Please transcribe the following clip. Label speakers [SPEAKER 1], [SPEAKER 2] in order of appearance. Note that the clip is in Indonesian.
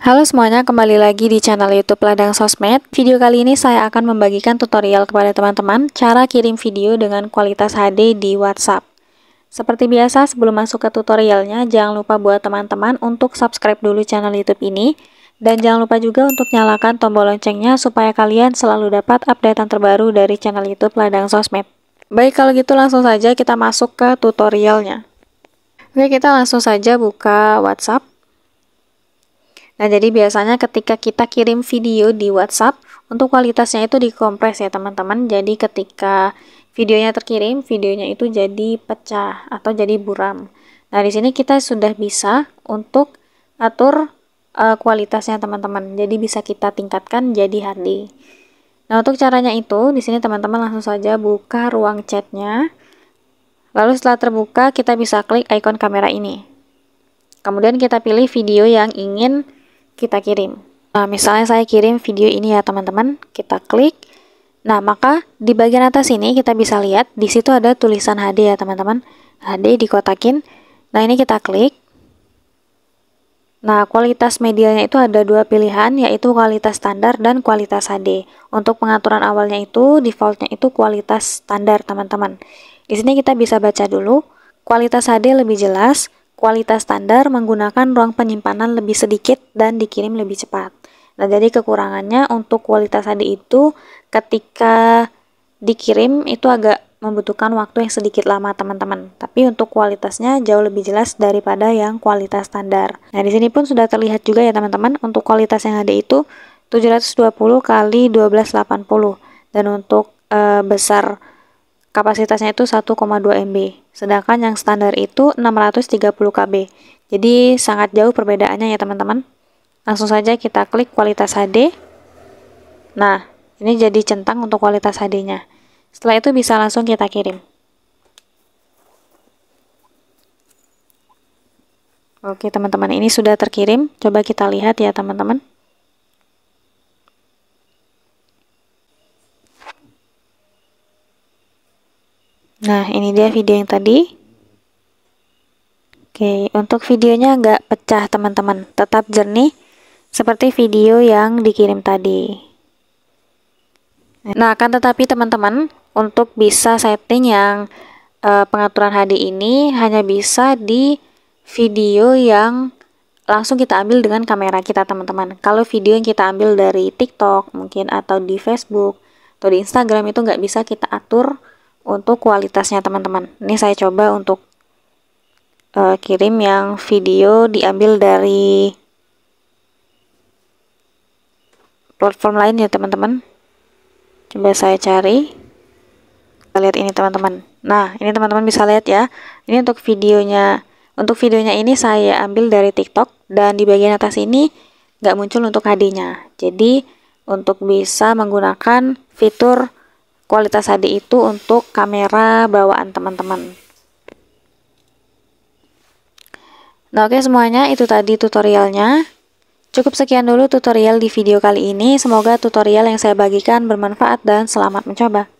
[SPEAKER 1] Halo semuanya, kembali lagi di channel YouTube Ladang Sosmed. Video kali ini saya akan membagikan tutorial kepada teman-teman cara kirim video dengan kualitas HD di WhatsApp. Seperti biasa, sebelum masuk ke tutorialnya, jangan lupa buat teman-teman untuk subscribe dulu channel YouTube ini dan jangan lupa juga untuk nyalakan tombol loncengnya supaya kalian selalu dapat updatean terbaru dari channel YouTube Ladang Sosmed. Baik, kalau gitu langsung saja kita masuk ke tutorialnya. Oke, kita langsung saja buka WhatsApp. Nah, jadi biasanya ketika kita kirim video di WhatsApp, untuk kualitasnya itu dikompres ya teman-teman. Jadi ketika videonya terkirim, videonya itu jadi pecah atau jadi buram. Nah, di sini kita sudah bisa untuk atur uh, kualitasnya teman-teman. Jadi bisa kita tingkatkan jadi HD. Nah, untuk caranya itu, di sini teman-teman langsung saja buka ruang chatnya. Lalu setelah terbuka, kita bisa klik ikon kamera ini. Kemudian kita pilih video yang ingin kita kirim. Nah, misalnya saya kirim video ini ya teman-teman, kita klik. Nah, maka di bagian atas ini kita bisa lihat di situ ada tulisan HD ya teman-teman. HD dikotakin. Nah, ini kita klik. Nah, kualitas medianya itu ada dua pilihan, yaitu kualitas standar dan kualitas HD. Untuk pengaturan awalnya itu, defaultnya itu kualitas standar, teman-teman. Di sini kita bisa baca dulu, kualitas HD lebih jelas, Kualitas standar menggunakan ruang penyimpanan lebih sedikit dan dikirim lebih cepat. Nah, jadi kekurangannya untuk kualitas HD itu ketika dikirim itu agak membutuhkan waktu yang sedikit lama teman-teman. Tapi untuk kualitasnya jauh lebih jelas daripada yang kualitas standar. Nah, di sini pun sudah terlihat juga ya teman-teman untuk kualitas yang HD itu 720 kali 1280 dan untuk e, besar kapasitasnya itu 1,2 MB, sedangkan yang standar itu 630 KB. Jadi sangat jauh perbedaannya ya teman-teman. Langsung saja kita klik kualitas HD. Nah, ini jadi centang untuk kualitas HD-nya. Setelah itu bisa langsung kita kirim. Oke teman-teman, ini sudah terkirim. Coba kita lihat ya teman-teman. Nah, ini dia video yang tadi. Oke, untuk videonya nggak pecah teman-teman, tetap jernih seperti video yang dikirim tadi. Nah, akan tetapi teman-teman, untuk bisa setting yang e, pengaturan HD ini hanya bisa di video yang langsung kita ambil dengan kamera kita teman-teman. Kalau video yang kita ambil dari TikTok mungkin atau di Facebook atau di Instagram itu nggak bisa kita atur untuk kualitasnya teman-teman ini saya coba untuk uh, kirim yang video diambil dari platform lain ya teman-teman coba saya cari kita lihat ini teman-teman nah ini teman-teman bisa lihat ya ini untuk videonya untuk videonya ini saya ambil dari tiktok dan di bagian atas ini nggak muncul untuk HD-nya jadi untuk bisa menggunakan fitur kualitas HD itu untuk kamera bawaan teman-teman nah oke okay, semuanya itu tadi tutorialnya cukup sekian dulu tutorial di video kali ini semoga tutorial yang saya bagikan bermanfaat dan selamat mencoba